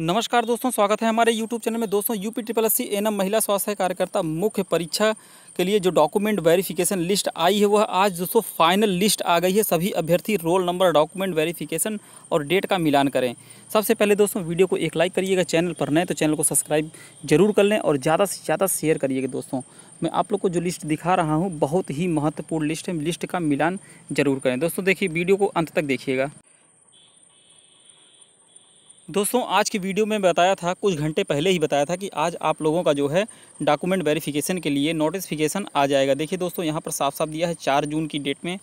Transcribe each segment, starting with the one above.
नमस्कार दोस्तों स्वागत है हमारे यूट्यूब चैनल में दोस्तों UP triple S C ANM महिला स्वास्थ्य कार्यकर्ता मुख्य परीक्षा के लिए जो डॉक्यूमेंट वेरिफिकेशन लिस्ट आई है वह आज दोस्तों फाइनल लिस्ट आ गई है सभी अभ्यर्थी रोल नंबर डॉक्यूमेंट वेरिफिकेशन और डेट का मिलान करें सबसे पहले दोस्तों वीडियो को एक लाइक करिएगा चैनल पर नए तो चैनल को सब्सक्राइब जरूर कर लें और ज़्यादा से ज़्यादा शेयर करिएगा दोस्तों मैं आप लोग को जो लिस्ट दिखा रहा हूँ बहुत ही महत्वपूर्ण लिस्ट है लिस्ट का मिलान जरूर करें दोस्तों देखिए वीडियो को अंत तक देखिएगा दोस्तों आज की वीडियो में बताया था कुछ घंटे पहले ही बताया था कि आज आप लोगों का जो है डॉक्यूमेंट वेरिफिकेशन के लिए नोटिफिकेशन आ जाएगा देखिए दोस्तों यहाँ पर साफ साफ दिया है चार जून की डेट में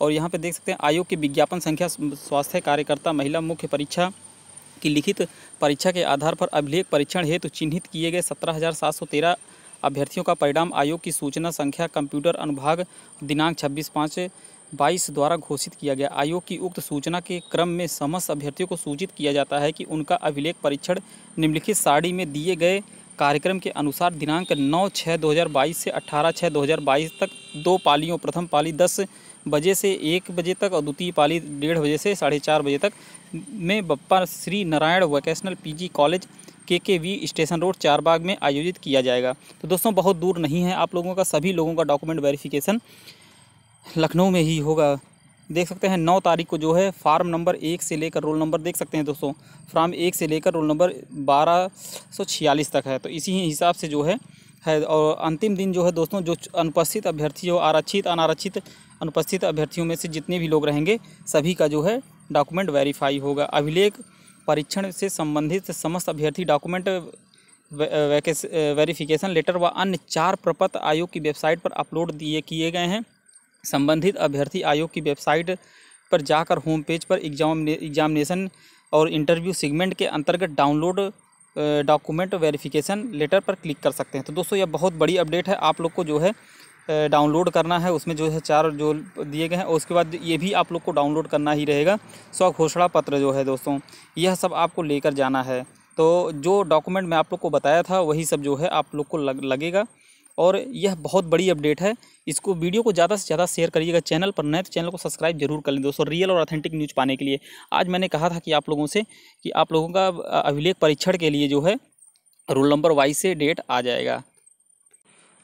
और यहाँ पर देख सकते हैं आयोग की विज्ञापन संख्या स्वास्थ्य कार्यकर्ता महिला मुख्य परीक्षा की लिखित परीक्षा के आधार पर अभिलेख परीक्षण हेतु तो चिन्हित किए गए सत्रह अभ्यर्थियों का परिणाम आयोग की सूचना संख्या कंप्यूटर अनुभाग दिनांक छब्बीस पाँच 22 द्वारा घोषित किया गया आयोग की उक्त सूचना के क्रम में समस्त अभ्यर्थियों को सूचित किया जाता है कि उनका अभिलेख परीक्षण निम्नलिखित साड़ी में दिए गए कार्यक्रम के अनुसार दिनांक 9 छः 2022 से 18 छः 2022 तक दो पालियों प्रथम पाली 10 बजे से एक बजे तक और द्वितीय पाली डेढ़ बजे से साढ़े चार बजे तक में Bappa Shri Narayan vocational PG college K K we station road Charbagh में आयोजित किया जाएगा तो दोस्तों बहुत दूर नहीं है आप लोगों का सभी लोगों का डॉक्यूमेंट वेरिफिकेशन लखनऊ में ही होगा देख सकते हैं नौ तारीख को जो है फार्म नंबर एक से लेकर रोल नंबर देख सकते हैं दोस्तों फार्म एक से लेकर रोल नंबर बारह सौ छियालीस तक है तो इसी हिसाब से जो है है और अंतिम दिन जो है दोस्तों जो अनुपस्थित अभ्यर्थी और आरक्षित अनारक्षित अनुपस्थित अभ्यर्थियों में से जितने भी लोग रहेंगे सभी का जो है डॉक्यूमेंट वेरीफाई होगा अभिलेख परीक्षण से संबंधित समस्त अभ्यर्थी डॉक्यूमेंट वेरिफिकेशन लेटर व अन्य चार प्रपत्र आयोग की वेबसाइट पर अपलोड दिए किए गए हैं संबंधित अभ्यर्थी आयोग की वेबसाइट पर जाकर होम पेज पर एग्जाम एग्जामिनेशन और इंटरव्यू सेगमेंट के अंतर्गत डाउनलोड डॉक्यूमेंट वेरिफिकेशन लेटर पर क्लिक कर सकते हैं तो दोस्तों यह बहुत बड़ी अपडेट है आप लोग को जो है डाउनलोड करना है उसमें जो है चार जो दिए गए हैं और उसके बाद ये भी आप लोग को डाउनलोड करना ही रहेगा स्व घोषणा पत्र जो है दोस्तों यह सब आपको लेकर जाना है तो जो डॉक्यूमेंट मैं आप लोग को बताया था वही सब जो है आप लोग को लग, लगेगा और यह बहुत बड़ी अपडेट है इसको वीडियो को ज़्यादा से ज़्यादा शेयर करिएगा चैनल पर नए तो चैनल को सब्सक्राइब जरूर कर लें दोस्तों रियल और ऑथेंटिक न्यूज़ पाने के लिए आज मैंने कहा था कि आप लोगों से कि आप लोगों का अभिलेख परीक्षण के लिए जो है रोल नंबर वाइज से डेट आ जाएगा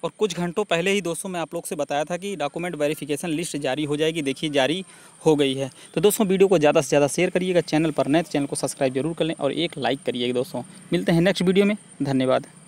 और कुछ घंटों पहले ही दोस्तों मैं आप लोग से बताया था कि डॉक्यूमेंट वेरिफिकेशन लिस्ट जारी हो जाएगी देखिए जारी हो गई है तो दोस्तों वीडियो को ज़्यादा से ज़्यादा शेयर करिएगा चैनल पर नए तो चैनल को सब्सक्राइब जरूर कर लें और एक लाइक करिएगा दोस्तों मिलते हैं नेक्स्ट वीडियो में धन्यवाद